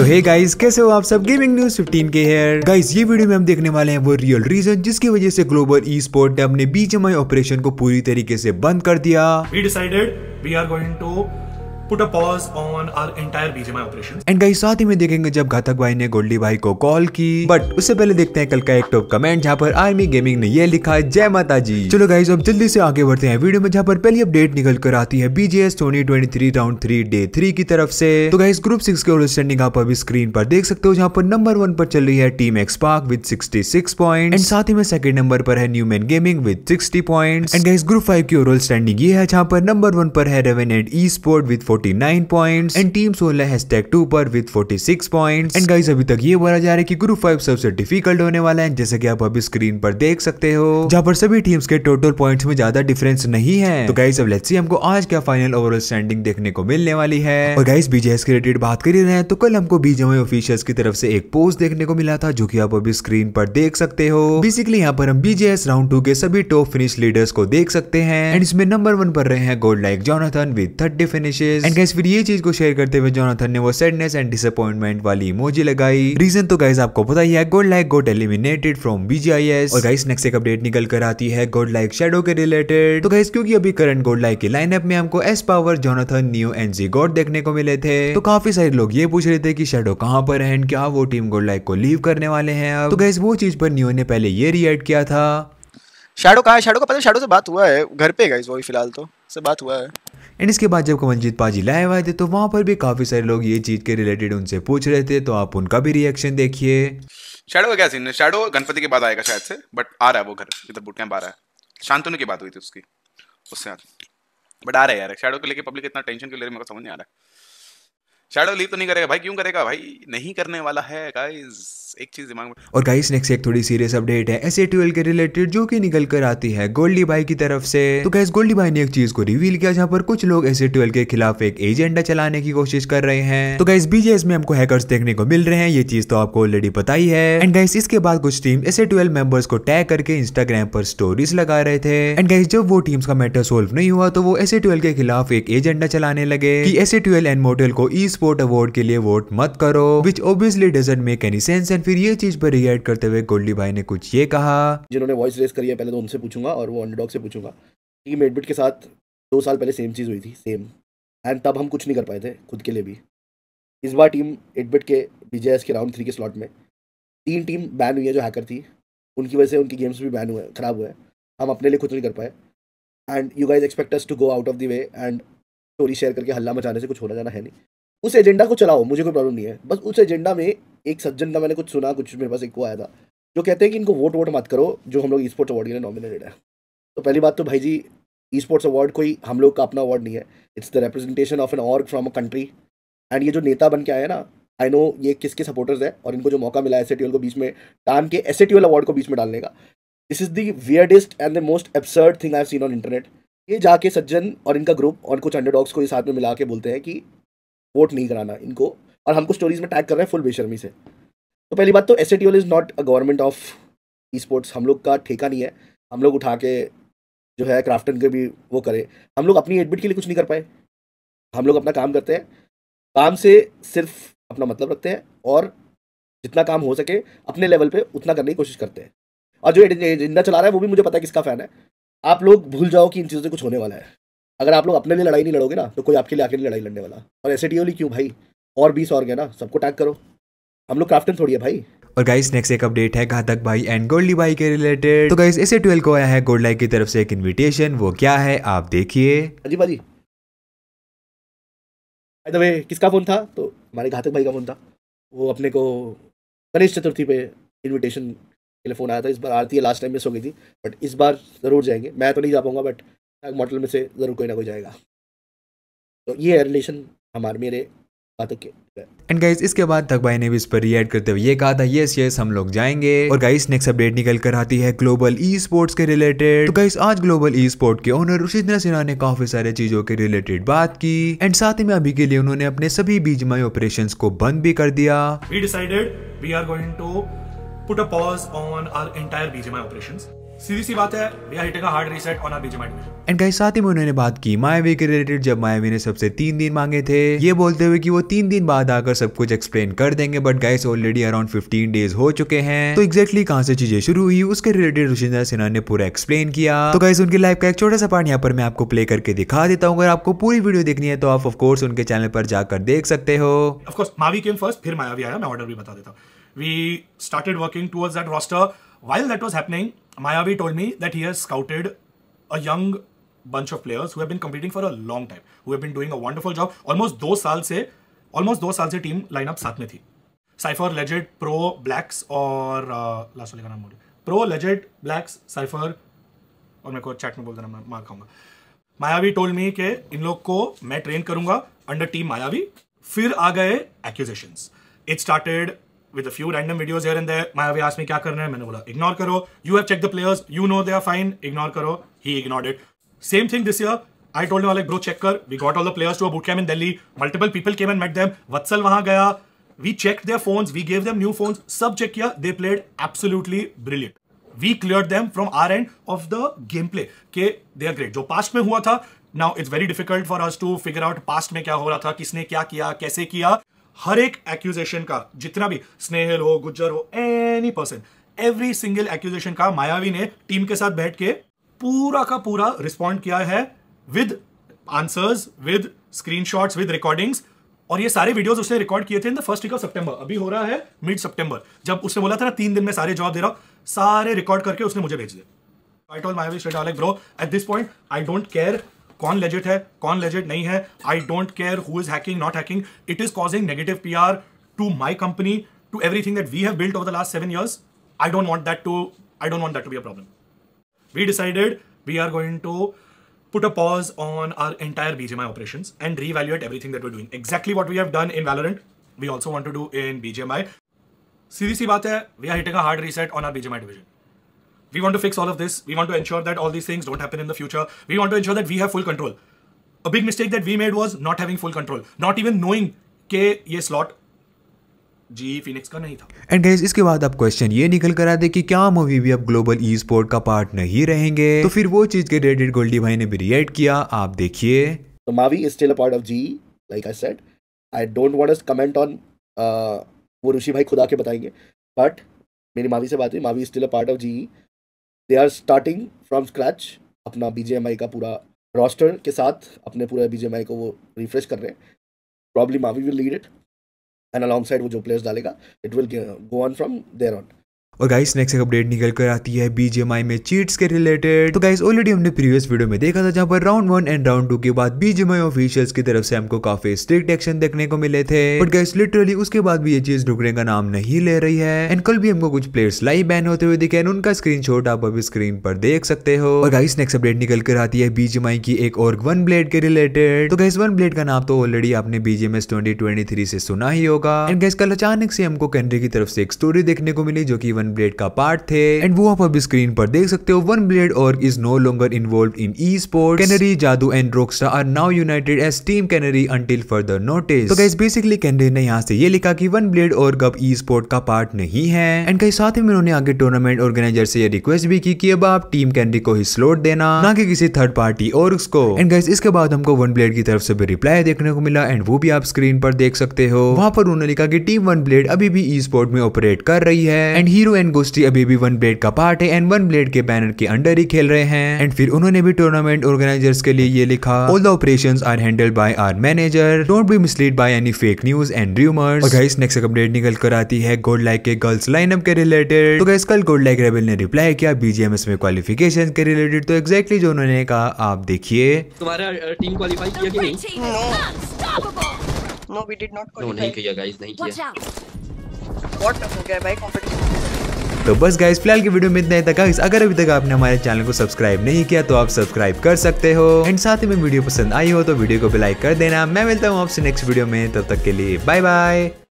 तो hey guys कैसे हो आप सब गेमिंग न्यूज 15 के हेयर गाइस ये वीडियो में हम देखने वाले हैं वो रियल रीजन जिसकी वजह से ग्लोबल ई स्पोर्ट ने अपने बीच ऑपरेशन को पूरी तरीके से बंद कर दिया we decided we are going to put a pause on our entire BGMI operations. And guys साथ ही में देखेंगे जब घातक भाई ने गोल्डी भाई को कॉल की बट उससे पहले देखते हैं कल का एक टॉप कमेंट जहाँ पर आर्मी गेमिंग ने ये लिखा है जय माता जी चलो गाइस अब जल्दी से आगे बढ़ते हैं वीडियो में जहाँ पर पहली अपडेट निकल कर आती है बीजेएस टोनी twenty round three day three की तरफ से तो गाइस ग्रुप सिक्स के स्टैंडिंग आप अभी स्क्रीन पर देख सकते हो जहाँ पर नंबर वन पर चल रही है team X Park with sixty six point and साथ ही में सेकंड नंबर पर है new man gaming with sixty point and guys group five की ओवरऑल स्टैंडिंग ये है जहाँ पर नंबर वन पर है Raven and e sport with forty 49 points and team सोलह हैश टू पर विद 46 पॉइंट्स एंड गाइस अभी तक ये बोला जा रहा है कि ग्रुप फाइव सबसे डिफिकल्ट होने वाला है जैसे कि आप अभी स्क्रीन पर देख सकते हो जहाँ पर सभी टीम्स के टोटल पॉइंट्स में ज्यादा डिफरेंस नहीं है तो गाइस अब लेट्स सी हमको आज क्या फाइनल ओवरऑल स्टैंडिंग देखने को मिलने वाली है और गाइस बीजेएस के रिलेटेड बात कर रहे हैं तो कल हमको बीजेएमआई ऑफिशियल्स की तरफ से एक पोस्ट देखने को मिला था जो की आप अभी स्क्रीन पर देख सकते हो बेसिकली यहाँ पर हम बीजेएस राउंड टू के सभी टॉप फिनिश लीडर्स को देख सकते हैं एंड इसमें नंबर वन पर रहे हैं Godlike Jonathan with thirty finishes and guys फिर ये चीज को शेयर करते हुए जोनाथन ने वो सैडनेस एंड डिसअपॉइंटमेंट वाली इमोजी लगाई रीजन तो गाइस आपको पता ही है Godlike got eliminated from BGIS और गाइस नेक्स्ट एक अपडेट निकल कर आती है गोड लाइक शेडो के रिलेटेड तो गाइस क्योंकि अभी करंट गोड लाइक के लाइनअप में हमको S power Jonathan new N G god देखने को मिले थे तो काफी सारे लोग ये पूछ रहे थे की शेडो कहाँ पर है एंड क्या वो टीम गोड लाइक को लीव करने वाले हैं अब तो गैस वो चीज पर न्यू ने पहले ये रिएक्ट किया था शाडो कहा शाडो का पता शाडो से बात हुआ है घर पे गाइस वो फिलहाल तो से बात हुआ है एंड इसके बाद जब कमलजीत पाजी लाइव आए थे तो वहाँ पर भी काफ़ी सारे लोग ये चीज़ के रिलेटेड उनसे पूछ रहे थे तो आप उनका भी रिएक्शन देखिए शेडो का क्या सीन है शेडो गणपति के बाद आएगा शायद से बट आ रहा है वो घर इधर बुट कैंप आ रहा है शांतनु की बात हुई थी उसकी उससे बट आ रहा है यार शेडो को लेकर पब्लिक इतना टेंशन के ले रही मेरे को समझ नहीं आ रहा है शेडो लीव तो नहीं करेगा भाई क्यों करेगा भाई नहीं करने वाला है गाइस एक चीज दिमाग में और गाइस नेक्स्ट एक थोड़ी सीरियस अपडेट है एस के रिलेटेड जो कि निकल कर आती है गोल्डी भाई की तरफ से तो गाइस गोल्डी भाई ने एक चीज को रिवील किया जहां पर कुछ लोग एस के खिलाफ एक एजेंडा चलाने की कोशिश कर रहे हैं तो गाइस बीजेएस में हमको हैकर्स देखने को मिल रहे हैं ये चीज तो आपको ऑलरेडी पता ही है एंड गाइस इसके बाद कुछ टीम एस मेंबर्स को टैग करके इंस्टाग्राम पर स्टोरीज लगा रहे थे एंड गाइस जब वो टीम्स का मैटर सोल्व नहीं हुआ तो वो एस के खिलाफ एक एजेंडा चलाने लगे की एस एंड मोटेल को ई स्पोर्ट अवार्ड के लिए वोट मत करो which obviously doesn't make any sense and फिर ये चीज पर रिएक्ट करते हुए गोल्डी भाई ने कुछ ये कहा जिन्होंने वॉइस रेस करी है पहले तो उनसे पूछूंगा और वो अंडरडॉग से पूछूंगा कि मेडबिट के साथ दो साल पहले सेम चीज़ हुई थी सेम एंड तब हम कुछ नहीं कर पाए थे खुद के लिए भी इस बार टीम एडबिट के विजय के राउंड थ्री के स्लॉट में तीन टीम बैन हुई है जो हैकर थी उनकी वजह से उनकी गेम्स भी बैन हुए ख़राब हुए हम अपने लिए कुछ नहीं कर पाए and you guys expect us to go out of the way and story share करके हल्ला मचाने से कुछ होना जाना है नहीं उस एजेंडा को चलाओ मुझे कोई प्रॉब्लम नहीं है बस उस एजेंडा में एक सज्जन का मैंने कुछ सुना कुछ मेरे पास एक को आया था जो कहते हैं कि इनको वोट वोट मत करो जो हम लोग ई स्पोर्ट्स अवार्ड के लिए नॉमिनेटेड है तो पहली बात तो भाई जी ई स्पोर्ट्स अवार्ड कोई हम लोग का अपना अवार्ड नहीं है it's the representation of an org from a country and ये जो नेता बन के आए ना आई नो ये किसके सपोर्टर्स है और इनको जो मौका मिला एस को बीच में टान के एस अवार्ड को बीच में डालने का this is the weirdest and the most absurd thing I seen on internet ये जाके सज्जन और इनका ग्रुप और कुछ अंडरडॉग्स को ये साथ में मिला के बोलते हैं कि वोट नहीं कराना इनको और हमको स्टोरीज में टैग कर रहे हैं फुल बेशर्मी से तो पहली बात तो S is not a government of esports हम लोग का ठेका नहीं है हम लोग उठा के जो है क्राफ्टन के भी वो करें हम लोग अपनी एडमिट के लिए कुछ नहीं कर पाए हम लोग अपना काम करते हैं काम से सिर्फ अपना मतलब रखते हैं और जितना काम हो सके अपने लेवल पे उतना करने की कोशिश करते हैं और जो एजेंडा चला रहा है वो भी मुझे पता है किसका फ़ैन है आप लोग भूल जाओ कि इन चीज़ों से कुछ होने वाला है अगर आप लोग अपने लिए लड़ाई नहीं लड़ोगे ना तो कोई आपके लिए आके नहीं लड़ाई लड़ने वाला और ऐसे टी क्यों भाई और बीस और गया ना सबको टैग करो हम लोग क्राफ्टन थोड़ी है भाई और गाइस नेक्स्ट एक अपडेट है घातक भाई एंड गोल्डी भाई के रिलेटेड तो गाइस इसे ट्वेल्व को आया है गोल्ड लाइक की तरफ से एक इनविटेशन वो क्या है आप देखिए अजी भाजी वे किसका फोन था तो हमारे घातक भाई का फोन था वो अपने को गणेश चतुर्थी पे इनविटेशन के लिए फ़ोन आया था इस बार आरती लास्ट टाइम मिस हो गई थी बट इस बार ज़रूर जाएंगे मैं तो नहीं जा पाऊंगा बट मॉडल में से ज़रूर कोई ना कोई जाएगा तो ये है रिलेशन हमारे मेरे एंड गाइस इसके बाद तक भाई ने भी इस पर रिएक्ट करते हुए ये कहा था यस यस हम लोग जाएंगे और गाइस नेक्स्ट अपडेट निकल कर आती है ग्लोबल ई स्पोर्ट्स के रिलेटेड तो गाइस आज ग्लोबल ई स्पोर्ट के ओनर रुशिंद्र सिन्हा ने काफी सारे चीजों के रिलेटेड बात की एंड साथ ही में अभी के लिए उन्होंने अपने सभी बीजमय ऑपरेशन को बंद भी कर दिया we decided we are going to put a pause on our entire BGMI operations. सीधी सी बात है we are hitting hard reset on our and guys साथ ही में उन्होंने बात की मायावी के रिलेटेड जब मायावी ने सबसे तीन दिन मांगे थे ये बोलते हुए कि वो तीन दिन बाद आकर सब कुछ एक्सप्लेन कर देंगे but guys already around 15 days हो चुके हैं तो एक्जैक्टली कहां से चीजें शुरू हुई उसके रिलेटेड रुशिंदा सिन्हा ने पूरा एक्सप्लेन किया तो गाइस उनकी लाइफ का एक छोटा सा पार्ट यहाँ पर मैं आपको प्ले करके दिखा देता हूँ अगर आपको पूरी वीडियो देखनी है तो आप ऑफकोर्स उनके चैनल पर जाकर देख सकते हो ऑफकोर्स मावी केम फर्स्ट फिर मायावी आया मैं ऑर्डर भी बता देता हूँ we started working towards that roster while that was happening Mayavi told me that he has scouted a young bunch of players who have been competing for a long time, who have been doing a wonderful job. Almost दो साल से almost दो साल से team lineup साथ में थी Cipher Legit Pro Blacks और लास्ट uh, वाले का नाम बोलिए प्रो लेजेड ब्लैक्स साइफर और मेरे को चैट में बोल देना मैं मार खाऊंगा मायावी टोल मी के इन लोग को मैं ट्रेन करूंगा अंडर टीम मायावी फिर आ गए accusation it started with a few random videos here and there. Mayavi asked me क्या करना है मैंने बोला ignore करो. You have checked the players. You know they are fine. Ignore करो. He ignored it. Same thing this year. I told him like bro check कर. We got all the players to a bootcamp in Delhi. Multiple people came and met them. Vatsal वहाँ गया. We checked their phones. We gave them new phones. सब check किया. They played absolutely brilliant. We cleared them from our end of the gameplay. के they are great. जो past में हुआ था. Now it's very difficult for us to figure out past में क्या हो रहा था. किसने क्या किया. कैसे किया. हर एक एक्यूजेशन का जितना भी स्नेहल हो गुज्जर हो any person every single accusation का मायावी ने टीम के साथ बैठ के पूरा का पूरा रिस्पॉन्ड किया है with answers with screenshots with recordings और ये सारे वीडियोस उसने रिकॉर्ड किए थे in the first week of September अभी हो रहा है मिड सितंबर जब उसने बोला था ना तीन दिन में सारे जॉब दे रहा सारे रिकॉर्ड करके उसने मुझे भेज दिया I told my wish bro at this point I don't care कौन लेजेट है कौन लेजेट नहीं है I don't care who is hacking not hacking it is causing negative P R to my company to everything that we have built over the last seven years I don't want that to I don't want to be a problem we decided we are going to put a pause on our entire BJ BGMI operation and re reevaluate everything that we doing exactly what we have done in Valorant we also want to do in BGMI सीधी सी बात है we are hitting a hard reset on our BGMI division We want to fix all of this. We want to ensure that all these things don't happen in the future. We want to ensure that we have full control. A big mistake that we made was not having full control, not even knowing कि ye slot G Phoenix का नहीं था and guys इसके बाद अब question ये निकल कर आते कि क्या मूवी भी अब ग्लोबल ई स्पोर्ट का पार्ट नहीं रहेंगे तो फिर वो चीज के रेडिट गोल्डी भाई ने भी रिएक्ट किया आप देखिए तो Mavi is still a part of G like I said I don't want to comment on वो ऋषि भाई खुदा के बताएंगे बट मेरी मावी से बात हुई Mavi is still a part of G they are starting from scratch अपना बी का पूरा रोस्टर के साथ अपने पूरे बी को वो रिफ्रेश कर रहे हैं problem Avi will lead it and alongside वो जो प्लेयर्स डालेगा it will go on from there on और गाइस नेक्स्ट एक अपडेट निकल कर आती है बीजेमआई में चीट्स के रिलेटेड तो गाइस ऑलरेडी हमने प्रीवियस वीडियो में देखा था जहां पर round one and round two के बाद बीजेमआई ऑफिशियल्स की तरफ से हमको काफी स्ट्रिक्ट एक्शन देखने को मिले थे बट गाइस लिटरली उसके बाद भी ये चीज रुकने का नाम नहीं ले रही है एंड कल भी हमको कुछ प्लेयर्स लाइव बैन होते हुए दिखे उनका स्क्रीन आप अभी स्क्रीन पर देख सकते हो और गाइस नेक्स्ट अपडेट निकल कर आती है बीजेमआई की एक और वन ब्लेड के रिलेटेड तो गाइस वन ब्लेड का नाम तो ऑलरेडी आपने बीजेएमएस 2023 से सुना ही होगा एंड गाइस कल अचानक से हमको कैंड्री की तरफ से एक स्टोरी देखने को मिली जो की वन ब्लेड का पार्ट थे एंड वो आप अभी स्क्रीन पर देख सकते हो वन ब्लेड और is no longer involve in esport Canary Jadu and Rockstar are now united as team Canary until further notice तो गाइस बेसिकली कैनरी ने यहाँ से ये लिखा की वन ब्लेड और कब ई स्पोर्ट का पार्ट नहीं है एंड कई साथ ही उन्होंने आगे टूर्नामेंट ऑर्गेनाइजर से ये रिक्वेस्ट भी की कि अब आप टीम कैनरी को ही स्लोट देना ना कि किसी थर्ड पार्टी और उसको एंड गाइस इसके बाद हमको वन ब्लेड की तरफ से भी रिप्लाई देखने को मिला एंड वो भी आप स्क्रीन पर देख सकते हो वहाँ पर उन्होंने लिखा कि टीम वन ब्लेड अभी भी ई स्पोर्ट में ऑपरेट कर रही है एंड हीरो एंड गोस्टी अभी भी वन ब्लेड का पार्ट है एंड वन ब्लेड के बैनर के अंडर ही खेल रहे हैं एंड फिर उन्होंने भी टूर्नामेंट ऑर्गेनाइजर्स के लिए ये लिखा all the operation are handled by our manager don't be mislead by any fake news and rumours और गाइस नेक्स्ट अपडेट निकल कर आती है गोल्ड लाइक के गर्ल्स लाइनअप के रिलेटेड तो गाइस कल गोल्ड लाइक रेबल ने रिप्लाई किया बीजेएमएस में क्वालिफिकेशन के रिलेटेड तो एक्जेक्टली exactly जो उन्होंने कहा आप देखिए तुम्हारा टीम क्वालिफाई किया कि नहीं no we did not qualify नहीं किया गाइस नहीं किया व्हाट हो गया भाई कंपटीशन तो बस गाइस फिलहाल की वीडियो में इतना ही था अगर अभी तक आपने हमारे चैनल को सब्सक्राइब नहीं किया तो आप सब्सक्राइब कर सकते हो एंड साथ ही में वीडियो पसंद आई हो तो वीडियो को भी लाइक कर देना मैं मिलता हूँ आपसे नेक्स्ट वीडियो में तब तक के लिए बाय बाय